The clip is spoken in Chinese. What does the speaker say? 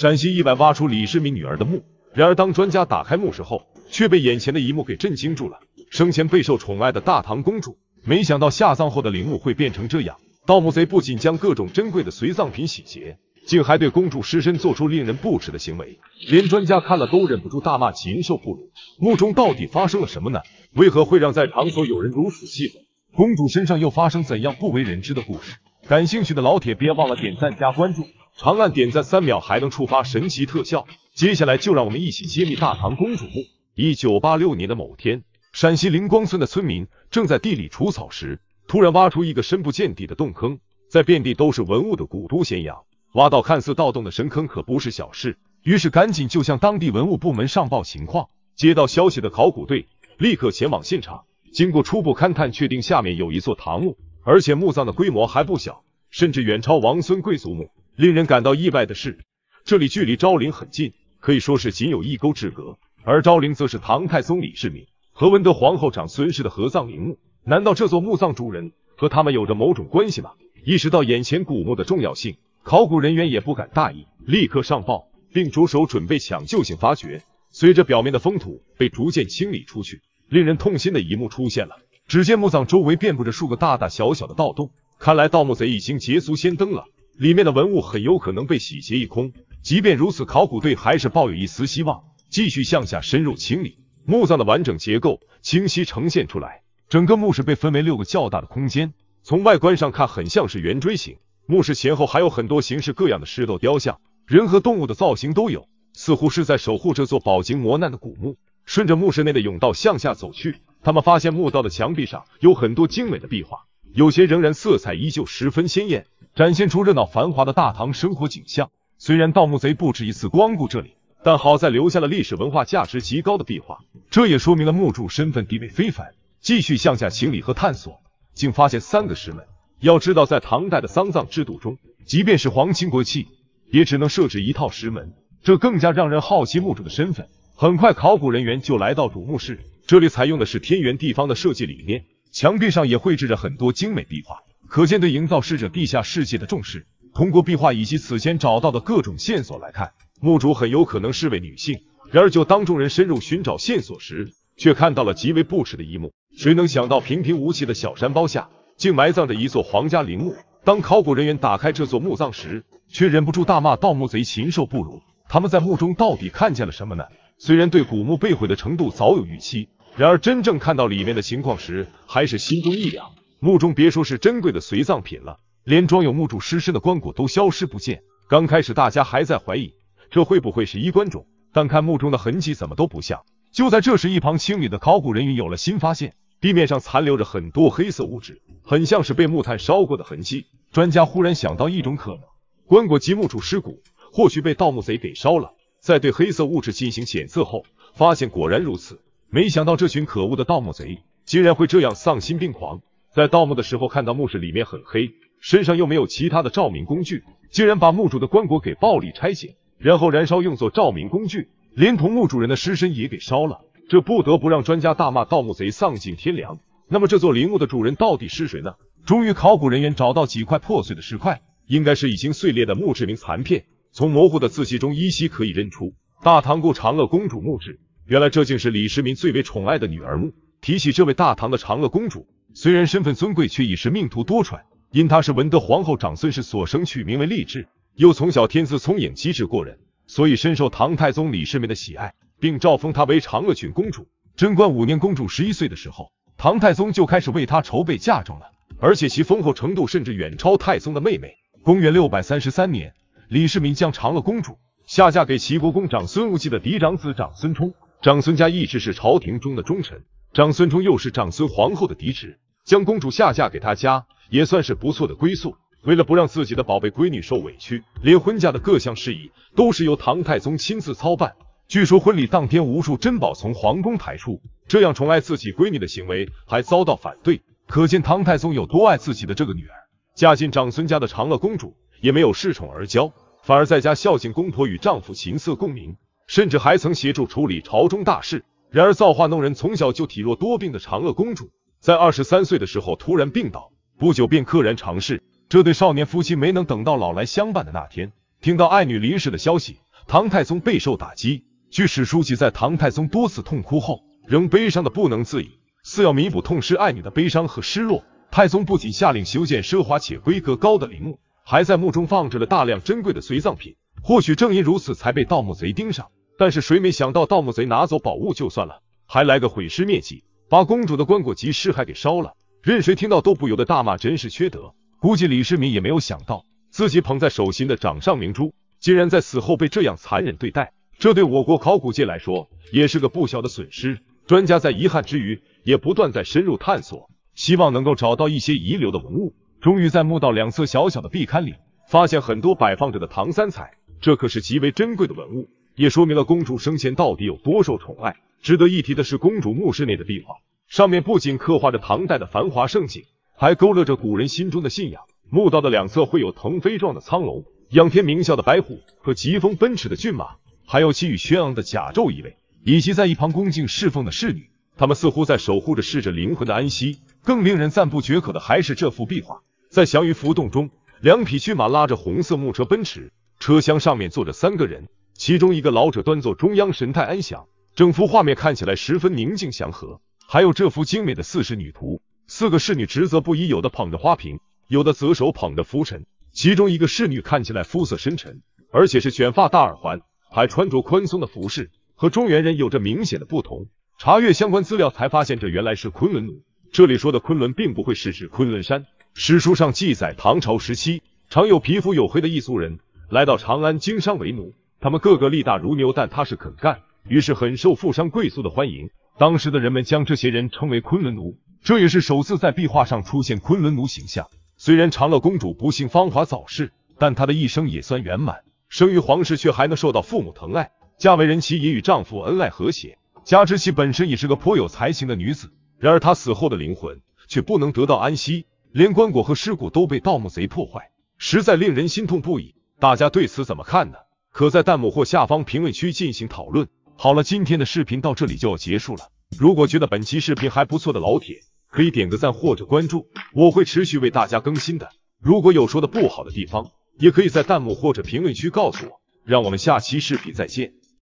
陕西意外挖出李世民女儿的墓，然而当专家打开墓室后，却被眼前的一幕给震惊住了。生前备受宠爱的大唐公主，没想到下葬后的陵墓会变成这样。盗墓贼不仅将各种珍贵的随葬品洗劫，竟还对公主尸身做出令人不齿的行为，连专家看了都忍不住大骂禽兽不如。墓中到底发生了什么呢？为何会让在场所有人如此气愤？公主身上又发生怎样不为人知的故事？感兴趣的老铁别忘了点赞加关注。长按点赞三秒还能触发神奇特效。接下来就让我们一起揭秘大唐公主墓。一九八六年的某天，陕西灵光村的村民正在地里除草时，突然挖出一个深不见底的洞坑。在遍地都是文物的古都咸阳，挖到看似盗洞的神坑可不是小事，于是赶紧就向当地文物部门上报情况。接到消息的考古队立刻前往现场，经过初步勘探，确定下面有一座唐墓，而且墓葬的规模还不小，甚至远超王孙贵族墓。令人感到意外的是，这里距离昭陵很近，可以说是仅有一沟之隔。而昭陵则是唐太宗李世民和文德皇后长孙氏的合葬陵墓。难道这座墓葬主人和他们有着某种关系吗？意识到眼前古墓的重要性，考古人员也不敢大意，立刻上报并着手准备抢救性发掘。随着表面的封土被逐渐清理出去，令人痛心的一幕出现了：只见墓葬周围遍布着数个大大小小的盗洞，看来盗墓贼已经捷足先登了。里面的文物很有可能被洗劫一空，即便如此，考古队还是抱有一丝希望，继续向下深入清理墓葬的完整结构，清晰呈现出来。整个墓室被分为六个较大的空间，从外观上看，很像是圆锥形。墓室前后还有很多形式各样的石头雕像，人和动物的造型都有，似乎是在守护这座饱经磨难的古墓。顺着墓室内的甬道向下走去，他们发现墓道的墙壁上有很多精美的壁画，有些仍然色彩依旧十分鲜艳。展现出热闹繁华的大唐生活景象。虽然盗墓贼不止一次光顾这里，但好在留下了历史文化价值极高的壁画，这也说明了墓主身份地位非凡。继续向下行礼和探索，竟发现三个石门。要知道，在唐代的丧葬制度中，即便是皇亲国戚，也只能设置一套石门，这更加让人好奇墓主的身份。很快，考古人员就来到主墓室，这里采用的是天圆地方的设计理念，墙壁上也绘制着很多精美壁画。可见对营造逝者地下世界的重视。通过壁画以及此前找到的各种线索来看，墓主很有可能是位女性。然而，就当众人深入寻找线索时，却看到了极为不耻的一幕。谁能想到，平平无奇的小山包下，竟埋葬着一座皇家陵墓？当考古人员打开这座墓葬时，却忍不住大骂盗墓贼禽兽不如。他们在墓中到底看见了什么呢？虽然对古墓被毁的程度早有预期，然而真正看到里面的情况时，还是心中一凉。墓中别说是珍贵的随葬品了，连装有墓主尸身的棺椁都消失不见。刚开始大家还在怀疑这会不会是衣冠冢，但看墓中的痕迹怎么都不像。就在这时，一旁清理的考古人员有了新发现，地面上残留着很多黑色物质，很像是被木炭烧过的痕迹。专家忽然想到一种可能：棺椁及墓主尸骨或许被盗墓贼给烧了。在对黑色物质进行检测后，发现果然如此。没想到这群可恶的盗墓贼竟然会这样丧心病狂。在盗墓的时候，看到墓室里面很黑，身上又没有其他的照明工具，竟然把墓主的棺椁给暴力拆解，然后燃烧用作照明工具，连同墓主人的尸身也给烧了。这不得不让专家大骂盗墓贼丧尽天良。那么这座陵墓的主人到底是谁呢？终于，考古人员找到几块破碎的石块，应该是已经碎裂的墓志铭残片，从模糊的字迹中依稀可以认出“大唐故长乐公主墓志”。原来这竟是李世民最为宠爱的女儿墓。提起这位大唐的长乐公主。虽然身份尊贵，却已是命途多舛。因她是文德皇后长孙氏所生，取名为李治，又从小天资聪颖，机智过人，所以深受唐太宗李世民的喜爱，并诏封她为长乐郡公主。贞观五年，公主十一岁的时候，唐太宗就开始为她筹备嫁妆了，而且其丰厚程度甚至远超太宗的妹妹。公元六百三十三年，李世民将长乐公主下嫁给齐国公长孙无忌的嫡长子长孙冲。长孙家一直是朝廷中的忠臣。长孙冲又是长孙皇后的嫡侄，将公主下嫁给他家也算是不错的归宿。为了不让自己的宝贝闺女受委屈，连婚嫁的各项事宜都是由唐太宗亲自操办。据说婚礼当天，无数珍宝从皇宫抬出，这样宠爱自己闺女的行为还遭到反对，可见唐太宗有多爱自己的这个女儿。嫁进长孙家的长乐公主也没有恃宠而骄，反而在家孝敬公婆与丈夫，琴瑟共鸣，甚至还曾协助处理朝中大事。然而造化弄人，从小就体弱多病的长乐公主，在二十三岁的时候突然病倒，不久便溘然长逝。这对少年夫妻没能等到老来相伴的那天，听到爱女离世的消息，唐太宗备受打击。据史书记载，唐太宗多次痛哭后，仍悲伤的不能自已，似要弥补痛失爱女的悲伤和失落。太宗不仅下令修建奢华且规格高的陵墓，还在墓中放置了大量珍贵的随葬品。或许正因如此，才被盗墓贼盯上。但是谁没想到，盗墓贼拿走宝物就算了，还来个毁尸灭迹，把公主的棺椁及尸骸给烧了。任谁听到都不由得大骂，真是缺德。估计李世民也没有想到，自己捧在手心的掌上明珠，竟然在死后被这样残忍对待。这对我国考古界来说，也是个不小的损失。专家在遗憾之余，也不断在深入探索，希望能够找到一些遗留的文物。终于在墓道两侧小小的壁龛里，发现很多摆放着的唐三彩，这可是极为珍贵的文物。也说明了公主生前到底有多受宠爱。值得一提的是，公主墓室内的壁画，上面不仅刻画着唐代的繁华盛景，还勾勒着古人心中的信仰。墓道的两侧会有腾飞状的苍龙、仰天鸣啸的白虎和疾风奔驰的骏马，还有气宇轩昂的甲胄一位，以及在一旁恭敬侍奉的侍女。他们似乎在守护着逝者灵魂的安息。更令人赞不绝口的还是这幅壁画，在祥云浮动中，两匹骏马拉着红色木车奔驰，车厢上面坐着三个人。其中一个老者端坐中央，神态安详，整幅画面看起来十分宁静祥和。还有这幅精美的四世女图，四个侍女职责不一，有的捧着花瓶，有的则手捧着浮尘。其中一个侍女看起来肤色深沉，而且是卷发大耳环，还穿着宽松的服饰，和中原人有着明显的不同。查阅相关资料才发现，这原来是昆仑奴。这里说的昆仑，并不会是指昆仑山。史书上记载，唐朝时期常有皮肤黝黑的异族人来到长安经商为奴。他们个个力大如牛，但他是肯干，于是很受富商贵族的欢迎。当时的人们将这些人称为“昆仑奴”，这也是首次在壁画上出现昆仑奴形象。虽然长乐公主不幸芳华早逝，但她的一生也算圆满。生于皇室，却还能受到父母疼爱；嫁为人妻，也与丈夫恩爱和谐。加之其本身也是个颇有才情的女子。然而她死后的灵魂却不能得到安息，连棺椁和尸骨都被盗墓贼破坏，实在令人心痛不已。大家对此怎么看呢？可在弹幕或下方评论区进行讨论。好了，今天的视频到这里就要结束了。如果觉得本期视频还不错的老铁，可以点个赞或者关注，我会持续为大家更新的。如果有说的不好的地方，也可以在弹幕或者评论区告诉我。让我们下期视频再见。